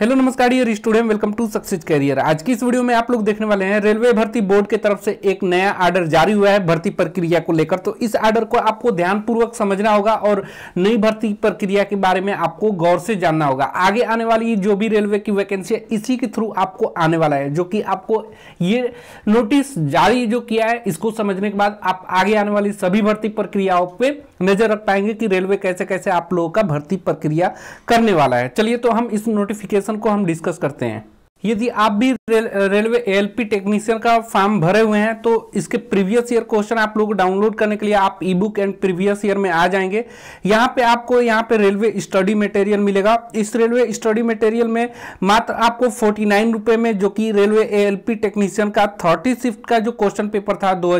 Hello नमस्कार dear student welcome to success career आज की इस वीडियो में आप लोग देखने वाले हैं रेलवे भर्ती बोर्ड की तरफ से एक नया आर्डर जारी हुआ है भर्ती प्रक्रिया को लेकर तो इस आर्डर को आपको ध्यानपूर्वक समझना होगा और नई भर्ती प्रक्रिया के बारे में आपको गौर से जानना होगा आगे आने वाली जो भी रेलवे की वैकेंसी है इसी के थ्रू आपको आने वाला है जो कि आपको ये नोटिस जारी जो किया है इसको समझने के बाद आप आगे आने वाली सभी भर्ती प्रक्रियाओं पर नजर रख पाएंगे कि रेलवे कैसे कैसे आप लोगों का भर्ती प्रक्रिया करने वाला है चलिए तो हम इस नोटिफिकेशन एप्लीकेशन को हम डिस्कस करते हैं यदि आप भी रेल, रेलवे एलपी टेक्नीशियन का फॉर्म भरे हुए हैं तो इसके प्रीवियस ईयर क्वेश्चन आप लोग डाउनलोड करने के लिए आप E book and previous year में आ जाएंगे यहाँ पे आपको यहाँ पे रेलवे स्टडी मटेरियल मिलेगा इस रेलवे स्टडी मटेरियल में मात्र आपको फोर्टी नाइन रुपये में जो कि रेलवे एलपी टेक्नीशियन का थर्टी शिफ्ट का जो क्वेश्चन पेपर था दो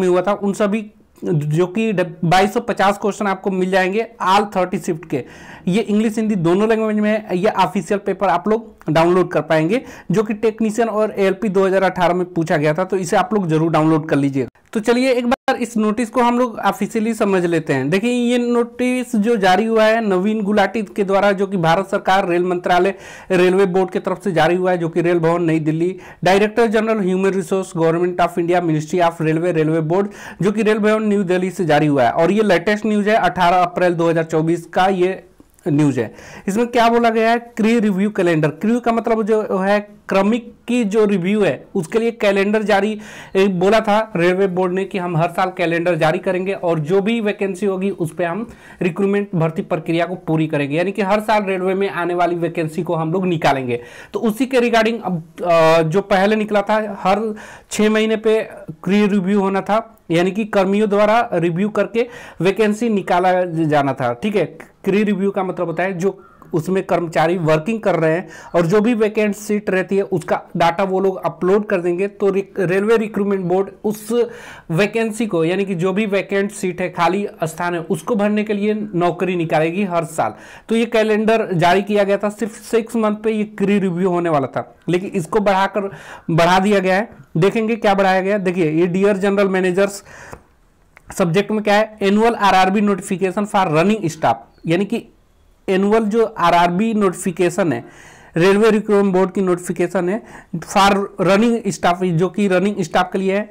में हुआ था उन सभी जो कि 2250 क्वेश्चन आपको मिल जाएंगे आल 30 शिफ्ट के ये इंग्लिश हिंदी दोनों लैंग्वेज में है ये ऑफिशियल पेपर आप लोग डाउनलोड कर पाएंगे जो कि टेक्नीशियन और एलपी 2018 में पूछा गया था तो इसे आप लोग जरूर डाउनलोड कर लीजिएगा तो चलिए एक बार इस नोटिस को हम लोग ऑफिशियली समझ लेते हैं देखिए ये नोटिस जो जारी हुआ है नवीन गुलाटी के द्वारा जो कि भारत सरकार रेल मंत्रालय रेलवे बोर्ड की तरफ से जारी हुआ है जो कि रेल भवन नई Delhi director general human resource government of India ministry of railway railway board जो कि रेल भवन न्यू दिल्ली से जारी हुआ है और ये लेटेस्ट न्यूज है अठारह अप्रैल दो का ये न्यूज है इसमें क्या बोला गया है क्री रिव्यू कैलेंडर क्री का मतलब जो है क्रमिक की जो रिव्यू है उसके लिए कैलेंडर जारी बोला था रेलवे बोर्ड ने कि हम हर साल कैलेंडर जारी करेंगे और जो भी वैकेंसी होगी उस पर हम रिक्रूटमेंट भर्ती प्रक्रिया को पूरी करेंगे यानी कि हर साल रेलवे में आने वाली वैकेंसी को हम लोग निकालेंगे तो उसी के रिगार्डिंग अब जो पहले निकला था हर छः महीने पे क्री रिव्यू होना था यानी कि कर्मियों द्वारा रिव्यू करके वैकेंसी निकाला जाना था ठीक है क्री रिव्यू का मतलब होता है जो उसमें कर्मचारी वर्किंग कर रहे हैं और जो भी वैकेंट सीट रहती है उसका डाटा वो लोग अपलोड कर देंगे तो रेलवे रिक्रूटमेंट बोर्ड उस वैकेंसी को यानी कि जो भी वैकेंट सीट है खाली स्थान है उसको भरने के लिए नौकरी निकालेगी हर साल तो ये कैलेंडर जारी किया गया था सिर्फ सिक्स मंथ पे ये क्री रिव्यू होने वाला था लेकिन इसको बढ़ाकर बढ़ा दिया गया है देखेंगे क्या बढ़ाया गया देखिए ये डियर जनरल मैनेजर्स सब्जेक्ट में क्या है annual RRB notification for running staff यानी कि एनुअल जो आरआरबी नोटिफिकेशन है रेलवे रिक्रूटमेंट बोर्ड की नोटिफिकेशन है फॉर रनिंग स्टाफ जो कि रनिंग स्टाफ के लिए है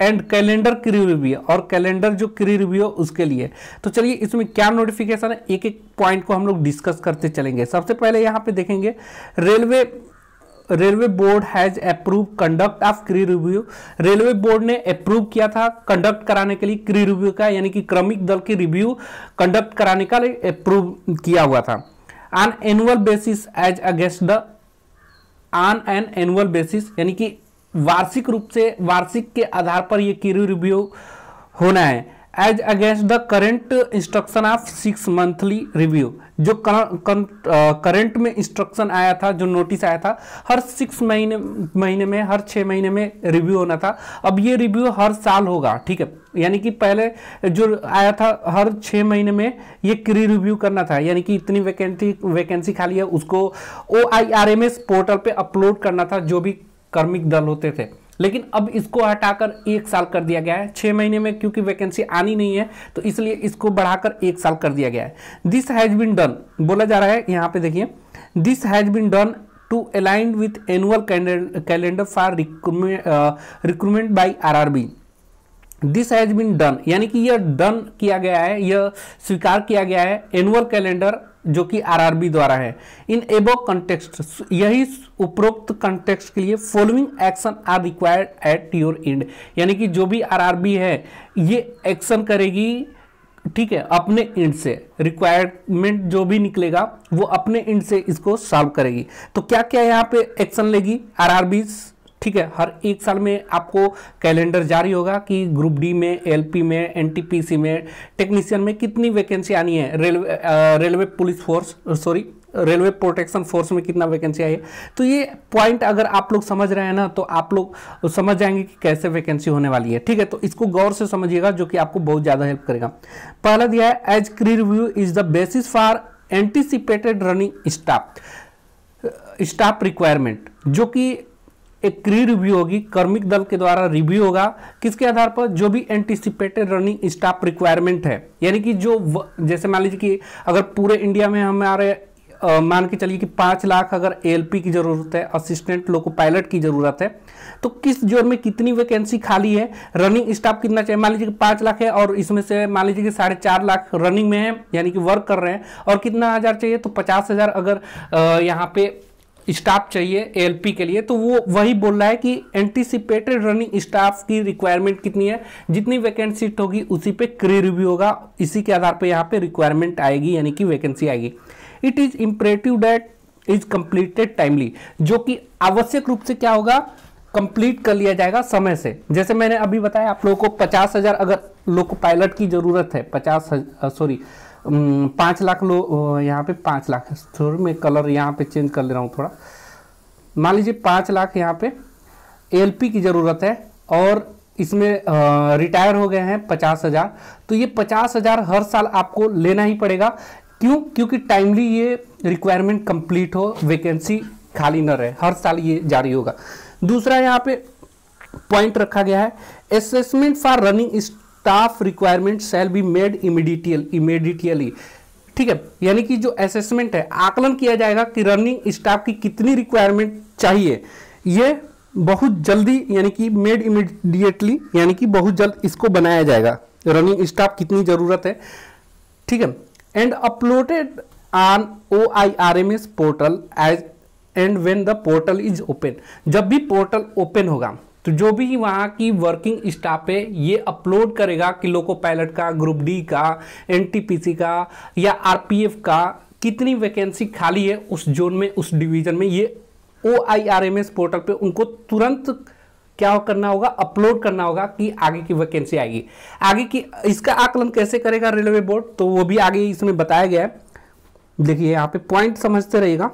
एंड कैलेंडर क्री रिव्यू और कैलेंडर जो क्री रिव्यू है उसके लिए तो चलिए इसमें क्या नोटिफिकेशन है एक एक पॉइंट को हम लोग डिस्कस करते चलेंगे सबसे पहले यहाँ पे देखेंगे railway railway board has approve conduct of crew review railway board ने अप्रूव किया था कंडक्ट कराने के लिए क्री रिव्यू का यानी कि क्रमिक दल की रिव्यू कंडक्ट कराने का अप्रूव किया हुआ था on annual basis as against the on an annual basis यानी कि वार्षिक रूप से वार्षिक के आधार पर यह क्री रिव्यू होना है as against the current instruction of six monthly review जो करंट uh, में इंस्ट्रक्शन आया था जो नोटिस आया था हर सिक्स महीने महीने में हर छः महीने में रिव्यू होना था अब ये रिव्यू हर साल होगा ठीक है यानी कि पहले जो आया था हर छः महीने में ये क्री रिव्यू करना था यानी कि इतनी वैकेंसी वैकेंसी खाली है उसको O I R M S portal पर अपलोड करना था जो भी कर्मिक दल होते थे लेकिन अब इसको हटाकर एक साल कर दिया गया है छः महीने में क्योंकि वैकेंसी आनी नहीं है तो इसलिए इसको बढ़ाकर एक साल कर दिया गया है दिस हैज़ बिन डन बोला जा रहा है यहाँ पे देखिए this has been done to align with annual calendar for recruitment by R R B this has been done यानी कि यह डन किया गया है यह स्वीकार किया गया है एनुअल कैलेंडर जो कि आरआरबी द्वारा है इन एबो कंटेक्स्ट यही उपरोक्त कंटेक्स्ट के लिए following action are required at your end यानी कि जो भी आरआरबी है ये एक्शन करेगी ठीक है अपने इंड से रिक्वायरमेंट जो भी निकलेगा वो अपने इंड से इसको सॉल्व करेगी तो क्या क्या यहाँ पे एक्शन लेगी आरआरबी ठीक है हर एक साल में आपको कैलेंडर जारी होगा कि ग्रुप डी में एलपी में एनटीपीसी में टेक्नीशियन में कितनी वैकेंसी आनी है railway railway police force sorry railway protection force में कितना वैकेंसी आई है तो ये पॉइंट अगर आप लोग समझ रहे हैं ना तो आप लोग समझ जाएंगे कि कैसे वैकेंसी होने वाली है ठीक है तो इसको गौर से समझिएगा जो कि आपको बहुत ज़्यादा हेल्प करेगा पहला दिया है as crew review is the basis for anticipated running staff staff requirement जो कि एक क्री रिव्यू होगी कर्मिक दल के द्वारा रिव्यू होगा किसके आधार पर जो भी एंटिसिपेटेड रनिंग स्टाफ रिक्वायरमेंट है यानी कि जो जैसे मान लीजिए कि अगर पूरे इंडिया में हमारे मान के चलिए कि पाँच लाख अगर एलपी की ज़रूरत है असिस्टेंट लोको पायलट की ज़रूरत है तो किस जोन में कितनी वैकेंसी खाली है रनिंग स्टाफ कितना चाहिए मान लीजिए कि पाँच लाख है और इसमें से मान लीजिए कि साढ़े चार लाख रनिंग में है यानी कि वर्क कर रहे हैं और कितना हज़ार चाहिए तो पचास हज़ार अगर यहाँ पे स्टाफ चाहिए एएलपी के लिए तो वो वही बोल रहा है कि एंटीसिपेटेड रनिंग स्टाफ की रिक्वायरमेंट कितनी है जितनी वैकेंसी सीट होगी उसी पे क्री रिव्यू होगा इसी के आधार पर यहाँ पे रिक्वायरमेंट आएगी यानी कि वैकेंसी आएगी it is imperative that is completed timely जो कि आवश्यक रूप से क्या होगा कंप्लीट कर लिया जाएगा समय से जैसे मैंने अभी बताया आप लोगों को पचास हज़ार अगर लोको पायलट की ज़रूरत है पचास सॉरी पाँच लाख लो यहाँ पे पाँच लाख थोड़ी मैं कलर यहाँ पे चेंज कर ले रहा हूँ थोड़ा मान लीजिए पाँच लाख यहाँ पे एलपी की ज़रूरत है और इसमें रिटायर हो गए हैं पचास हज़ार तो ये पचास हज़ार हर साल आपको लेना ही पड़ेगा क्यों क्योंकि टाइमली ये रिक्वायरमेंट कंप्लीट हो वैकेंसी खाली न रहे हर साल ये जारी होगा दूसरा यहाँ पे पॉइंट रखा गया है assessment for running staff requirement cell be made immediately immediately ठीक है यानी कि जो असेसमेंट है आकलन किया जाएगा कि रनिंग स्टाफ की कितनी रिक्वायरमेंट चाहिए ये बहुत जल्दी यानी कि मेड इमीडिएटली यानी कि बहुत जल्द इसको बनाया जाएगा रनिंग स्टाफ कितनी ज़रूरत है ठीक है and uploaded on O I R M S portal as and when the portal is open जब भी पोर्टल ओपन होगा तो जो भी वहाँ की वर्किंग स्टाफ है ये अपलोड करेगा कि लोको पायलट का ग्रुप डी का एनटीपीसी का या आरपीएफ का कितनी वैकेंसी खाली है उस जोन में उस डिवीज़न में ये ओ पोर्टल पे उनको तुरंत क्या हो करना होगा अपलोड करना होगा कि आगे की वैकेंसी आएगी आगे की इसका आकलन कैसे करेगा रेलवे बोर्ड तो वो भी आगे इसमें बताया गया है देखिए यहाँ पे पॉइंट समझते रहेगा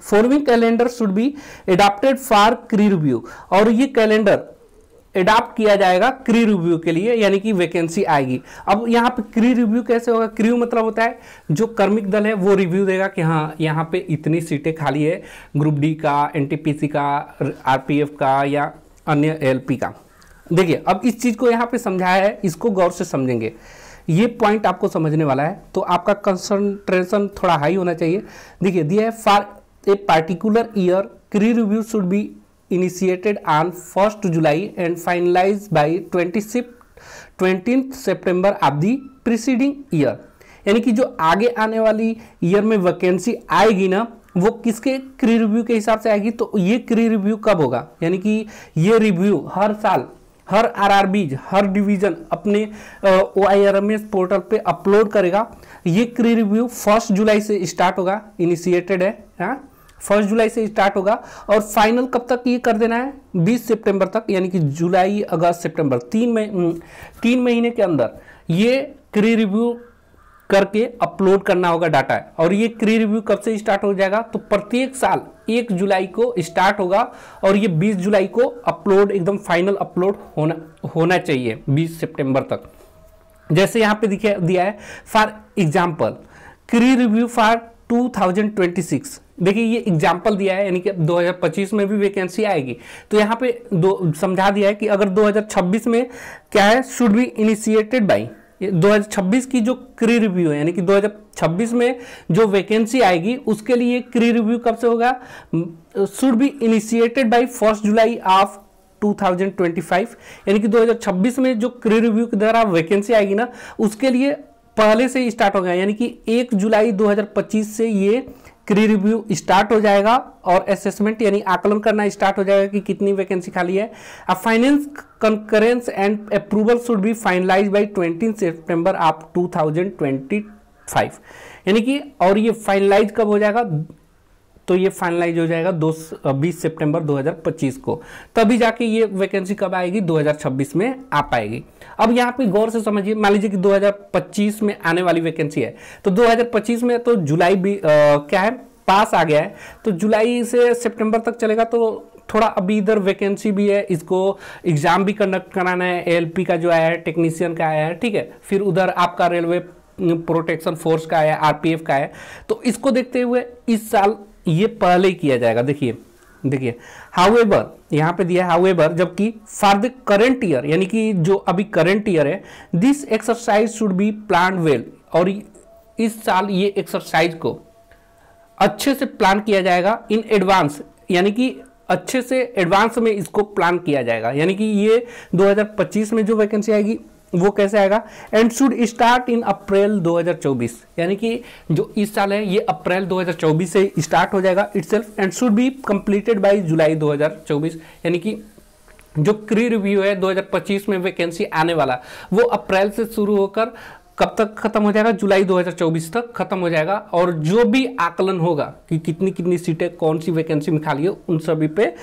forming calendar should be adapted for crew review और ये कैलेंडर एडाप्ट किया जाएगा क्री रिव्यू के लिए यानी कि वैकेंसी आएगी अब यहाँ पे क्री रिव्यू कैसे होगा क्री मतलब होता है जो कर्मिक दल है वो रिव्यू देगा कि हाँ यहाँ पे इतनी सीटें खाली है ग्रुप डी का एन का आरपीएफ का या अन्य एल का देखिए अब इस चीज़ को यहाँ पे समझाया है इसको गौर से समझेंगे ये पॉइंट आपको समझने वाला है तो आपका कंसंट्रेशन थोड़ा हाई होना चाहिए देखिए दिया है for a year crew review should be initiated on first July and finalise by twenty 26th twenty September of the preceding year यानी कि जो आगे आने वाली ईयर में वैकेंसी आएगी ना वो किसके क्री रिव्यू के हिसाब से आएगी तो ये क्री रिव्यू कब होगा यानी कि ये रिव्यू हर साल हर बीज हर डिवीजन अपने O I R M S portal पे अपलोड करेगा ये क्री रिव्यू फर्स्ट जुलाई से स्टार्ट होगा इनिशिएटेड है हा? फर्स्ट जुलाई से स्टार्ट होगा और फाइनल कब तक ये कर देना है 20 सितंबर तक यानी कि जुलाई अगस्त सितंबर तीन में हम्म, तीन महीने के अंदर ये क्री रिव्यू करके अपलोड करना होगा डाटा और ये क्री रिव्यू कब से स्टार्ट हो जाएगा तो प्रत्येक साल एक जुलाई को स्टार्ट होगा और ये 20 जुलाई को अपलोड एकदम फाइनल अपलोड होना होना चाहिए 20 सितंबर तक जैसे यहाँ पे दिया है for example crew review for 2026 देखिए ये एग्जाम्पल दिया है यानी कि 2025 में भी वैकेंसी आएगी तो यहाँ पे दो समझा दिया है कि अगर 2026 में क्या है शुड बी इनिशिएटेड बाई 2026 की जो क्री रिव्यू है यानी कि 2026 में जो वैकेंसी आएगी उसके लिए क्री रिव्यू कब से होगा should be initiated by first July of 2025 यानी कि 2026 में जो क्री रिव्यू के द्वारा वैकेंसी आएगी ना उसके लिए पहले से ही स्टार्ट हो गया यानी कि 1 जुलाई 2025 से ये प्री रिव्यू स्टार्ट हो जाएगा और असेसमेंट यानी आकलन करना स्टार्ट हो जाएगा कि कितनी वैकेंसी खाली है अब finance concurrence and approval should be finalise by twenty September आप 2025 यानी कि और ये फाइनलाइज कब हो जाएगा तो ये फाइनलाइज हो जाएगा दो बीस सितंबर 2025 को तभी जाके ये वैकेंसी कब आएगी 2026 में आ पाएगी अब यहाँ पे गौर से समझिए मान लीजिए कि 2025 में आने वाली वैकेंसी है तो 2025 में तो जुलाई भी आ, क्या है पास आ गया है तो जुलाई से सितंबर तक चलेगा तो थोड़ा अभी इधर वैकेंसी भी है इसको एग्जाम भी कंडक्ट कराना है एएलपी का जो आया है टेक्नीशियन का आया है ठीक है फिर उधर आपका रेलवे प्रोटेक्शन फोर्स का है आरपीएफ का है तो इसको देखते हुए इस साल ये पहले ही किया जाएगा देखिए देखिए हाउएवर यहाँ पे दिया है हाउएवर जबकि फॉर द करेंट ईयर यानी कि जो अभी करेंट ईयर है this exercise should be plan well और इस साल ये एक्सरसाइज को अच्छे से प्लान किया जाएगा इन एडवांस यानी कि अच्छे से एडवांस में इसको प्लान किया जाएगा यानी कि ये 2025 में जो वैकेंसी आएगी वो कैसे आएगा and should start in April 2024 यानी कि जो इस साल है ये अप्रैल 2024 से स्टार्ट हो जाएगा itself and should be completed by July 2024 यानी कि जो क्री रिव्यू है 2025 में वैकेंसी आने वाला वो अप्रैल से शुरू होकर कब तक खत्म हो जाएगा जुलाई 2024 तक खत्म हो जाएगा और जो भी आकलन होगा कि कितनी कितनी सीटें कौन सी वैकेंसी में खाली है उन सभी पे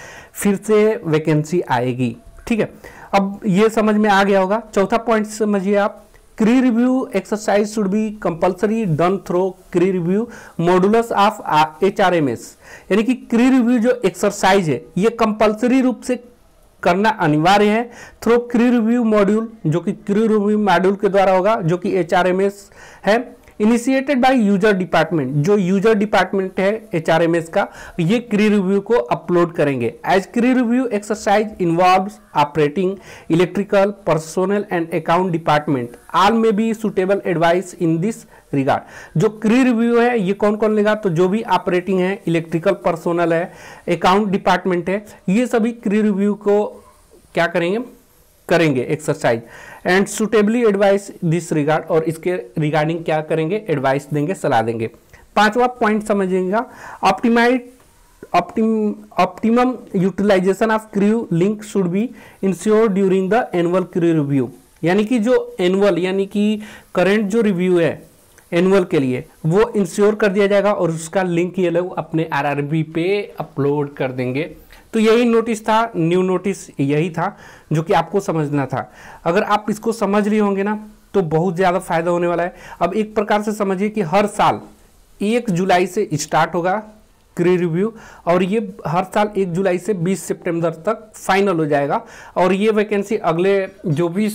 फिर से वैकेंसी आएगी ठीक है अब ये समझ में आ गया होगा चौथा पॉइंट समझिए आप crew review exercise should be compulsory done through crew review modules of H R M S यानी कि क्री रिव्यू जो एक्सरसाइज है ये कंपलसरी रूप से करना अनिवार्य है थ्रो क्री रिव्यू मॉड्यूल जो कि क्री रिव्यू मॉड्यूल के द्वारा होगा जो कि एच आर एम एस है इनिशिएटेड बाय यूजर डिपार्टमेंट जो यूजर डिपार्टमेंट है एच का ये क्री रिव्यू को अपलोड करेंगे as crew review exercise involve operating electrical personnel and account department all में be suitable advice in this regard जो crew review है ये कौन कौन लेगा तो जो भी ऑपरेटिंग है इलेक्ट्रिकल पर्सोनल है अकाउंट डिपार्टमेंट है ये सभी क्री रिव्यू को क्या करेंगे करेंगे exercise and suitably advice this regard और इसके रिगार्डिंग क्या करेंगे एडवाइस देंगे सलाह देंगे पांचवा पॉइंट समझिएगा optim optimum utilisation of crew link should be insure during the annual crew review यानी कि जो एनुअल यानी कि करेंट जो रिव्यू है एनुअल के लिए वो इंश्योर कर दिया जाएगा और उसका लिंक ये लोग अपने आरआरबी पे अपलोड कर देंगे तो यही नोटिस था न्यू नोटिस यही था जो कि आपको समझना था अगर आप इसको समझ लिए होंगे ना तो बहुत ज़्यादा फायदा होने वाला है अब एक प्रकार से समझिए कि हर साल एक जुलाई से स्टार्ट होगा क्री रिव्यू और ये हर साल एक जुलाई से 20 सितंबर तक फाइनल हो जाएगा और ये वैकेंसी अगले जो भी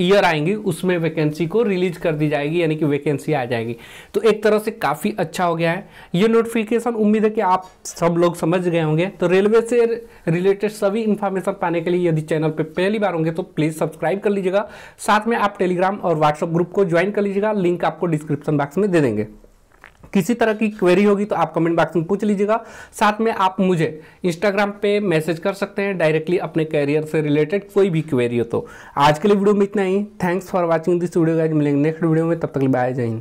ईयर आएंगी उसमें वैकेंसी को रिलीज कर दी जाएगी यानी कि वैकेंसी आ जाएगी तो एक तरह से काफ़ी अच्छा हो गया है ये नोटिफिकेशन उम्मीद है कि आप सब लोग समझ गए होंगे तो रेलवे से रिलेटेड सभी इन्फॉर्मेशन पाने के लिए यदि चैनल पर पहली बार होंगे तो प्लीज़ सब्सक्राइब कर लीजिएगा साथ में आप टेलीग्राम और व्हाट्सअप ग्रुप को ज्वाइन कर लीजिएगा लिंक आपको डिस्क्रिप्शन बॉक्स में दे देंगे किसी तरह की क्वेरी होगी तो आप कमेंट बॉक्स में पूछ लीजिएगा साथ में आप मुझे इंस्टाग्राम पे मैसेज कर सकते हैं डायरेक्टली अपने कैरियर से रिलेटेड कोई भी क्वेरी हो तो आज के लिए वीडियो में इतना ही thanks for watching this video guys मिलेंगे नेक्स्ट वीडियो में तब तक बाय जाइन